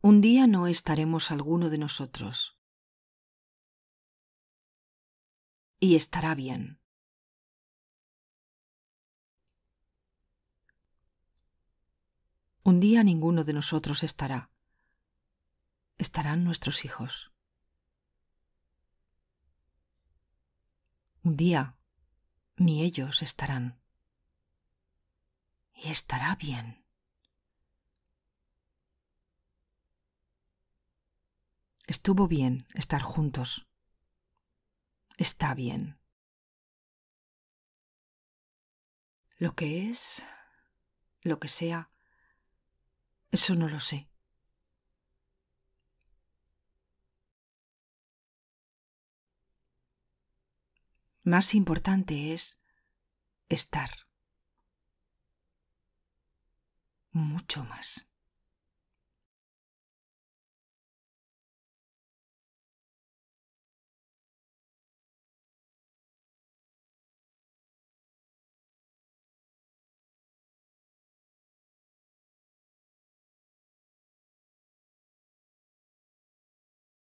un día no estaremos alguno de nosotros. Y estará bien. Un día ninguno de nosotros estará. Estarán nuestros hijos. Un día ni ellos estarán. Y estará bien. Estuvo bien estar juntos. Está bien. Lo que es, lo que sea, eso no lo sé. Más importante es estar. Mucho más.